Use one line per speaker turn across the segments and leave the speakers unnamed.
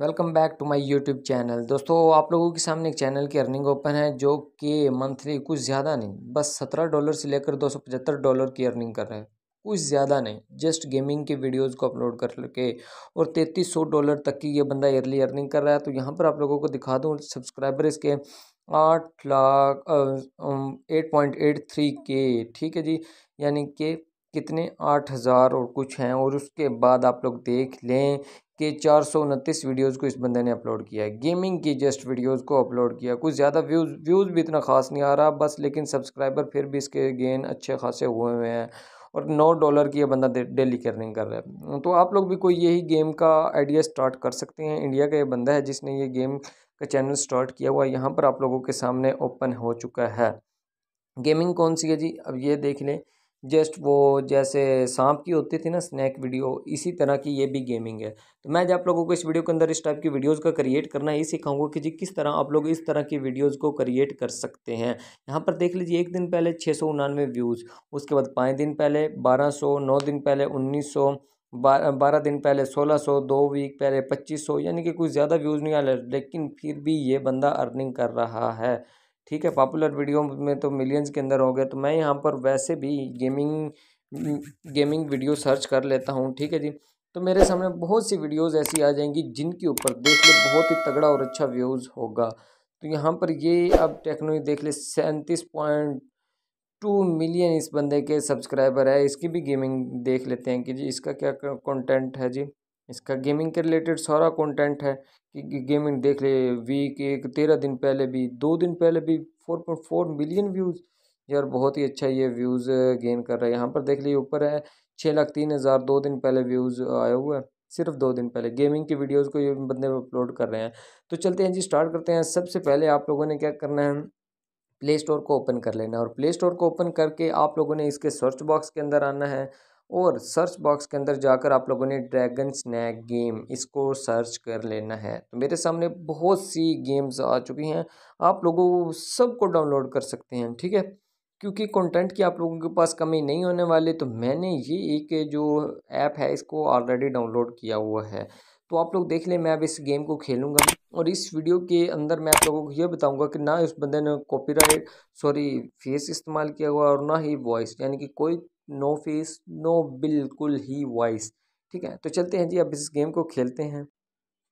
welcome back to my YouTube channel दोस्तों आप लोगों के सामने एक चैनल की अर्निंग ओपन है जो कि मंथली कुछ ज़्यादा नहीं बस सत्रह डॉलर से लेकर दो सौ पचहत्तर डॉलर की अर्निंग कर रहे हैं कुछ ज़्यादा नहीं जस्ट गेमिंग के वीडियोस को अपलोड कर के और तैंतीस सौ डॉलर तक की ये बंदा ईयरली अर्निंग कर रहा है तो यहाँ पर आप लोगों को दिखा दूँ सब्सक्राइबर इसके आठ lakh eight point eight three के ठीक है जी यानी कि कितने आठ हज़ार और कुछ हैं और उसके बाद आप लोग देख लें के चार सौ उनतीस वीडियोज़ को इस बंदे ने अपलोड किया है गेमिंग की जस्ट वीडियोज़ को अपलोड किया कुछ ज़्यादा व्यूज़ व्यूज़ भी इतना ख़ास नहीं आ रहा बस लेकिन सब्सक्राइबर फिर भी इसके गेन अच्छे खासे हुए हुए हैं और नौ डॉलर की यह बंदा डेली अर्निंग कर रहा है तो आप लोग भी कोई यही गेम का आइडिया स्टार्ट कर सकते हैं इंडिया का ये बंदा है जिसने ये गेम का चैनल स्टार्ट किया हुआ यहाँ पर आप लोगों के सामने ओपन हो चुका है गेमिंग कौन सी है जी अब ये देख लें जस्ट वो जैसे सांप की होती थी ना स्नैक वीडियो इसी तरह की ये भी गेमिंग है तो मैं जब आप लोगों को इस वीडियो के अंदर इस टाइप की वीडियोस का क्रिएट करना ये सिखाऊंगा कि जी किस तरह आप लोग इस तरह की वीडियोस को क्रिएट कर सकते हैं यहाँ पर देख लीजिए एक दिन पहले छः सौ उनानवे व्यूज़ उसके बाद पाँच दिन पहले बारह सौ नौ दिन पहले उन्नीस सौ बारह दिन पहले सोलह सौ दो वीक पहले पच्चीस सौ यानी कि कुछ ज़्यादा व्यूज़ नहीं आ रहे लेकिन फिर भी ये बंदा अर्निंग कर रहा है ठीक है पॉपुलर वीडियो में तो मिलियंस के अंदर हो गए तो मैं यहाँ पर वैसे भी गेमिंग गेमिंग वीडियो सर्च कर लेता हूँ ठीक है जी तो मेरे सामने बहुत सी वीडियोस ऐसी आ जाएंगी जिनके ऊपर देख ले बहुत ही तगड़ा और अच्छा व्यूज़ होगा तो यहाँ पर ये अब टेक्नोलॉजी देख ले सैंतीस पॉइंट टू मिलियन इस बंदे के सब्सक्राइबर है इसकी भी गेमिंग देख लेते हैं कि जी इसका क्या कंटेंट है जी इसका गेमिंग के रिलेटेड सारा कंटेंट है कि गेमिंग देख ले वीक एक तेरह दिन पहले भी दो दिन पहले भी four point four million views यार बहुत ही अच्छा ये व्यूज़ गेन कर रहा है यहाँ पर देख लीजिए ऊपर है छः लाख तीन हज़ार दो दिन पहले व्यूज़ आया हुए हैं सिर्फ दो दिन पहले गेमिंग की वीडियोज़ को ये बंदे अपलोड कर रहे हैं तो चलते हैं जी स्टार्ट करते हैं सबसे पहले आप लोगों ने क्या करना है प्ले स्टोर को ओपन कर लेना है और प्ले स्टोर को ओपन करके आप लोगों ने इसके सर्च बॉक्स के अंदर आना है और सर्च बॉक्स के अंदर जाकर आप लोगों ने ड्रैगन स्नैक गेम इसको सर्च कर लेना है तो मेरे सामने बहुत सी गेम्स आ चुकी हैं आप लोगों सबको डाउनलोड कर सकते हैं ठीक है क्योंकि कंटेंट की आप लोगों के पास कमी नहीं होने वाली तो मैंने ये एक जो ऐप है इसको ऑलरेडी डाउनलोड किया हुआ है तो आप लोग देख लें मैं अब इस गेम को खेलूँगा और इस वीडियो के अंदर मैं आप लोगों को यह बताऊंगा कि ना इस बंदे ने कॉपीराइट सॉरी फेस इस्तेमाल किया हुआ और ना ही वॉइस यानी कि कोई नो फेस नो बिल्कुल ही वॉइस ठीक है तो चलते हैं जी अब इस गेम को खेलते हैं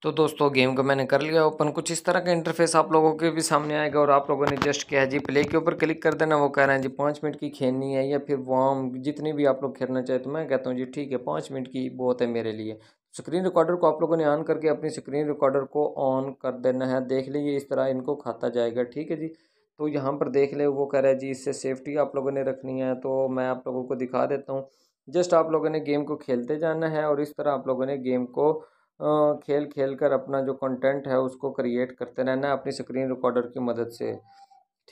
तो दोस्तों गेम को मैंने कर लिया ओपन कुछ इस तरह का इंटरफेस आप लोगों के भी सामने आएगा और आप लोगों ने जस्ट किया है जी प्ले के ऊपर क्लिक कर देना वो कह रहे हैं जी पाँच मिनट की खेलनी है या फिर वार्म जितनी भी आप लोग खेलना चाहे तो मैं कहता हूँ जी ठीक है पाँच मिनट की बहुत है मेरे लिए स्क्रीन रिकॉर्डर को आप लोगों ने ऑन करके अपनी स्क्रीन रिकॉर्डर को ऑन कर देना है देख लीजिए इस तरह इनको खाता जाएगा ठीक है जी तो यहाँ पर देख ले वो कह रहा है जी इससे सेफ्टी आप लोगों ने रखनी है तो मैं आप लोगों को दिखा देता हूँ जस्ट आप लोगों ने गेम को खेलते जाना है और इस तरह आप लोगों ने गेम को खेल खेल कर अपना जो कंटेंट है उसको क्रिएट करते रहना है अपनी स्क्रीन रिकॉर्डर की मदद से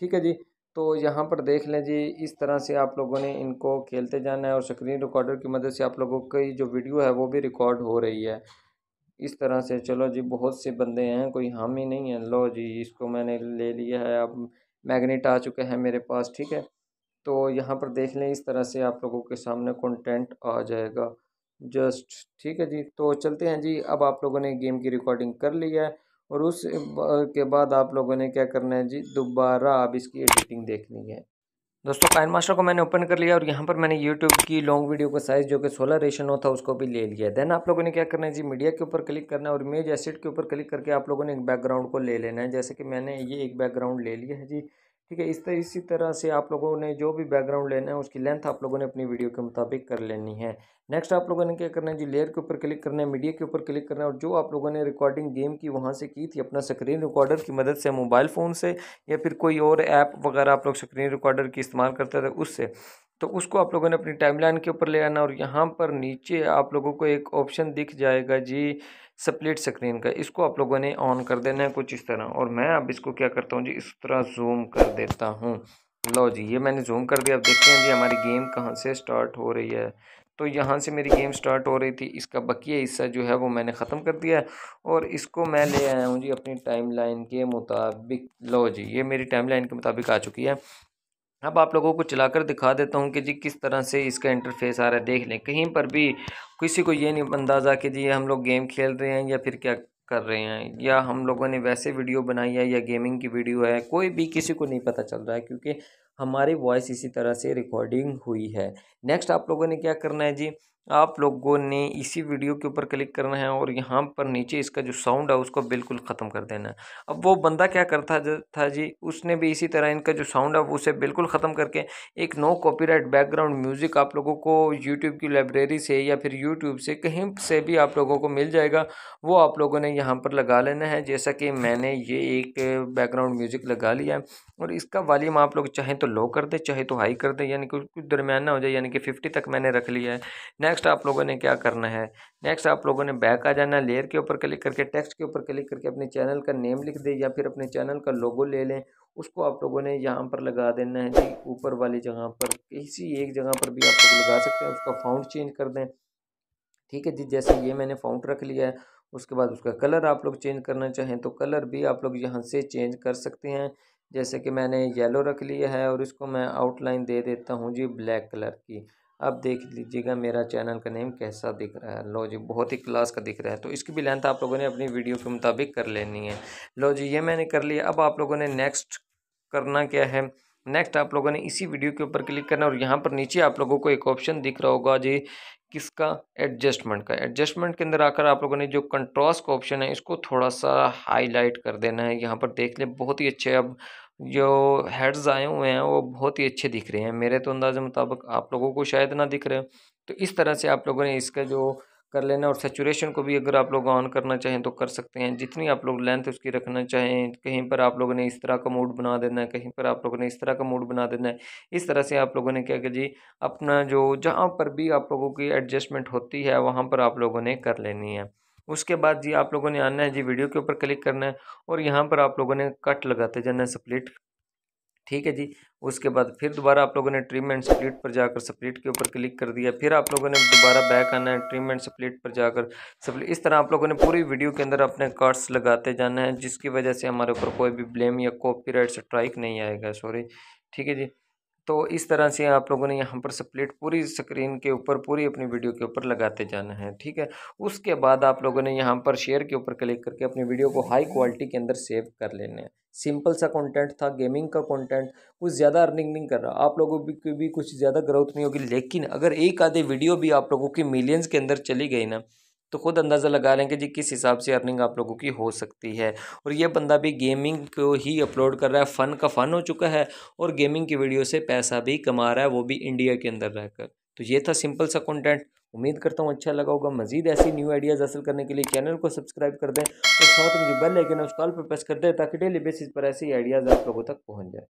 ठीक है जी तो यहाँ पर देख लें जी इस तरह से आप लोगों ने इनको खेलते जाना है और स्क्रीन रिकॉर्डर की मदद से आप लोगों की जो वीडियो है वो भी रिकॉर्ड हो रही है इस तरह से चलो जी बहुत से बंदे हैं कोई हामी ही नहीं है लो जी इसको मैंने ले लिया है अब मैग्नेट आ चुके हैं मेरे पास ठीक है तो यहाँ पर देख लें इस तरह से आप लोगों के सामने कंटेंट आ जाएगा जस्ट ठीक है जी तो चलते हैं जी अब आप लोगों ने गेम की रिकॉर्डिंग कर ली है और उस के बाद आप लोगों ने क्या करना है जी दोबारा आप इसकी एडिटिंग देखनी है दोस्तों काइन मास्टर को मैंने ओपन कर लिया और यहाँ पर मैंने यूट्यूब की लॉन्ग वीडियो का साइज़ जो कि सोलह रेशन हो था उसको भी ले लिया देन आप लोगों ने क्या करना है जी मीडिया के ऊपर क्लिक करना है और इमेज एसेट के ऊपर क्लिक करके आप लोगों ने एक बैकग्राउंड को ले लेना है जैसे कि मैंने ये एक बैकग्राउंड ले लिया है जी ठीक है इस तरह इसी तरह से आप लोगों ने जो भी बैकग्राउंड लेना है उसकी लेंथ आप लोगों ने अपनी वीडियो के मुताबिक कर लेनी है नेक्स्ट आप लोगों ने क्या करना है जी लेयर के ऊपर क्लिक करना है मीडिया के ऊपर क्लिक करना है और जो आप लोगों ने रिकॉर्डिंग गेम की वहाँ से की थी अपना स्क्रीन रिकॉर्डर की मदद से मोबाइल फ़ोन से या फिर कोई और ऐप वगैरह आप लोग स्क्रीन रिकॉर्डर की इस्तेमाल करते थे उससे तो उसको आप लोगों ने अपनी टाइमलाइन के ऊपर ले आना और यहाँ पर नीचे आप लोगों को एक ऑप्शन दिख जाएगा जी स्प्लिट स्क्रीन का इसको आप लोगों ने ऑन कर देना है कुछ इस तरह और मैं अब इसको क्या करता हूँ जी इस तरह जूम कर देता हूँ लो जी ये मैंने जूम कर दिया अब देखते हैं जी हमारी गेम कहाँ से स्टार्ट हो रही है तो यहाँ से मेरी गेम स्टार्ट हो रही थी इसका बकिया हिस्सा जो है वो मैंने ख़त्म कर दिया है और इसको मैं ले आया हूँ जी अपनी टाइमलाइन के मुताबिक लो जी ये मेरी टाइमलाइन के मुताबिक आ चुकी है अब आप लोगों को चलाकर दिखा देता हूँ कि जी किस तरह से इसका इंटरफेस आ रहा है देख लें कहीं पर भी किसी को ये नहीं अंदाज़ा कि जी हम लोग गेम खेल रहे हैं या फिर क्या कर रहे हैं या हम लोगों ने वैसे वीडियो बनाई है या गेमिंग की वीडियो है कोई भी किसी को नहीं पता चल रहा है क्योंकि हमारी वॉइस इसी तरह से रिकॉर्डिंग हुई है नेक्स्ट आप लोगों ने क्या करना है जी आप लोगों ने इसी वीडियो के ऊपर क्लिक करना है और यहाँ पर नीचे इसका जो साउंड है उसको बिल्कुल ख़त्म कर देना है अब वो बंदा क्या करता था जी उसने भी इसी तरह इनका जो साउंड है उसे बिल्कुल ख़त्म करके एक नो कॉपीराइट बैकग्राउंड म्यूज़िक आप लोगों को यूट्यूब की लाइब्रेरी से या फिर यूट्यूब से कहीं से भी आप लोगों को मिल जाएगा वो आप लोगों ने यहाँ पर लगा लेना है जैसा कि मैंने ये एक बैकग्राउंड म्यूज़िक लगा लिया है और इसका वॉल्यूम आप लोग चाहें तो लो कर दें चाहे तो हाई कर दें यानी कि कुछ दरमियाना हो जाए यानी कि फिफ्टी तक मैंने रख लिया है नेक्स्ट आप लोगों ने क्या करना है नेक्स्ट आप लोगों ने बैक आ जाना लेयर के ऊपर क्लिक करके टेक्स्ट के ऊपर क्लिक करके अपने चैनल का नेम लिख दें या फिर अपने चैनल का लोगो ले लें उसको आप लोगों ने यहाँ पर लगा देना है जी ऊपर वाली जगह पर किसी एक जगह पर भी आप लोग लगा सकते हैं उसका फाउंड चेंज कर दें ठीक है जी जैसे ये मैंने फाउंड रख लिया है उसके बाद उसका कलर आप लोग चेंज करना चाहें तो कलर भी आप लोग यहाँ से चेंज कर सकते हैं जैसे कि मैंने येलो रख लिया है और इसको मैं आउटलाइन दे देता हूँ जी ब्लैक कलर की अब देख लीजिएगा मेरा चैनल का नेम कैसा दिख रहा है लो जी बहुत ही क्लास का दिख रहा है तो इसकी भी लेंथ आप लोगों ने अपनी वीडियो के मुताबिक कर लेनी है लो जी ये मैंने कर लिया अब आप लोगों ने नेक्स्ट करना क्या है नेक्स्ट आप लोगों ने इसी वीडियो के ऊपर क्लिक करना और यहाँ पर नीचे आप लोगों को एक ऑप्शन दिख रहा होगा जी किसका एडजस्टमेंट का एडजस्टमेंट के अंदर आकर आप लोगों ने जो कंट्रास्ट का ऑप्शन है इसको थोड़ा सा हाईलाइट कर देना है यहाँ पर देख लें बहुत ही अच्छे अब जो हेड्स आए हुए हैं वो बहुत ही अच्छे दिख रहे हैं मेरे तो अंदाज़े मुताबिक आप लोगों को शायद ना दिख रहे तो इस तरह से आप लोगों ने इसका जो कर लेना और सेचुरेशन को भी अगर आप लोग ऑन करना चाहें तो कर सकते हैं जितनी आप लोग लेंथ उसकी रखना चाहें कहीं पर आप लोगों ने इस तरह का मूड बना देना है कहीं पर आप लोगों ने इस तरह का मूड बना देना है इस तरह से आप लोगों ने क्या कि जी अपना जो जहाँ पर भी आप लोगों की एडजस्टमेंट होती है वहाँ पर आप लोगों ने कर लेनी है उसके बाद जी आप लोगों ने आना है जी वीडियो के ऊपर क्लिक करना है और यहाँ पर आप लोगों ने कट लगाते जाना है स्प्लिट ठीक है जी उसके बाद फिर दोबारा आप लोगों ने ट्रिम एंड स्प्लिट पर जाकर स्प्लिट के ऊपर क्लिक कर दिया फिर आप लोगों ने दोबारा बैक आना है ट्रिम एंड स्प्लिट पर जाकर स्प्लिट इस तरह आप लोगों ने पूरी वीडियो के अंदर अपने कार्ड्स लगाते जाना है जिसकी वजह से हमारे ऊपर कोई भी ब्लेम या कॉपीराइट स्ट्राइक नहीं आएगा सॉरी ठीक है जी तो इस तरह से आप लोगों ने यहाँ पर स्प्लिट पूरी स्क्रीन के ऊपर पूरी अपनी वीडियो के ऊपर लगाते जाना है ठीक है उसके बाद आप लोगों ने यहाँ पर शेयर के ऊपर क्लिक करके अपनी वीडियो को हाई क्वालिटी के अंदर सेव कर लेने हैं सिंपल सा कंटेंट था गेमिंग का कंटेंट कुछ ज़्यादा अर्निंग नहीं कर रहा आप लोगों की भी कुछ ज़्यादा ग्रोथ नहीं होगी लेकिन अगर एक आधे वीडियो भी आप लोगों की मिलियंस के अंदर चली गई ना तो खुद अंदाज़ा लगा लें कि जी किस हिसाब से अर्निंग आप लोगों की हो सकती है और ये बंदा भी गेमिंग को ही अपलोड कर रहा है फ़न का फ़न हो चुका है और गेमिंग की वीडियो से पैसा भी कमा रहा है वो भी इंडिया के अंदर रहकर तो ये था सिंपल सा कंटेंट उम्मीद करता हूँ अच्छा लगा होगा मजीद ऐसी न्यू आइडियाज़ हासिल करने के लिए चैनल को सब्सक्राइब कर दें और साथ में जो बेल आइकन है उस कॉल पर प्रेस कर दें ताकि डेली बेसिस पर ऐसी आइडियाज़ आप लोगों तक पहुँच जाए